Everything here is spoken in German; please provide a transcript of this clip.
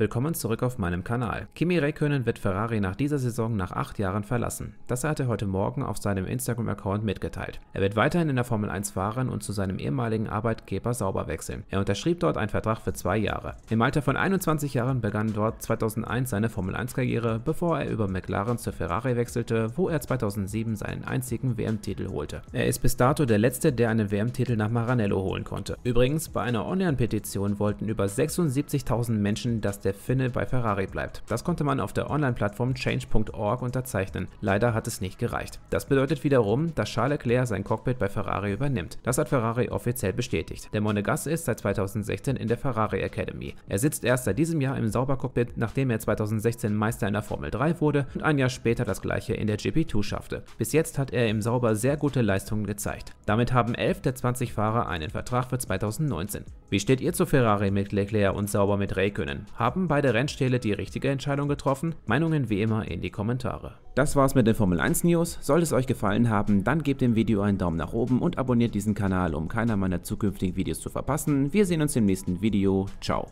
Willkommen zurück auf meinem Kanal. Kimi Räikkönen wird Ferrari nach dieser Saison nach acht Jahren verlassen. Das hat er heute Morgen auf seinem Instagram-Account mitgeteilt. Er wird weiterhin in der Formel 1 fahren und zu seinem ehemaligen Arbeitgeber Sauber wechseln. Er unterschrieb dort einen Vertrag für zwei Jahre. Im Alter von 21 Jahren begann dort 2001 seine Formel 1-Karriere, bevor er über McLaren zu Ferrari wechselte, wo er 2007 seinen einzigen WM-Titel holte. Er ist bis dato der letzte, der einen WM-Titel nach Maranello holen konnte. Übrigens, bei einer Online-Petition wollten über 76.000 Menschen, dass der der Finne bei Ferrari bleibt. Das konnte man auf der Online-Plattform change.org unterzeichnen. Leider hat es nicht gereicht. Das bedeutet wiederum, dass Charles Leclerc sein Cockpit bei Ferrari übernimmt. Das hat Ferrari offiziell bestätigt. Der Monegasse ist seit 2016 in der Ferrari Academy. Er sitzt erst seit diesem Jahr im Saubercockpit, nachdem er 2016 Meister in der Formel 3 wurde und ein Jahr später das gleiche in der GP2 schaffte. Bis jetzt hat er im Sauber sehr gute Leistungen gezeigt. Damit haben 11 der 20 Fahrer einen Vertrag für 2019. Wie steht ihr zu Ferrari mit Leclerc und Sauber mit Räikkönen? Haben haben beide Rennstähle die richtige Entscheidung getroffen? Meinungen wie immer in die Kommentare. Das war's mit den Formel 1 News. Sollte es euch gefallen haben, dann gebt dem Video einen Daumen nach oben und abonniert diesen Kanal, um keiner meiner zukünftigen Videos zu verpassen. Wir sehen uns im nächsten Video. Ciao.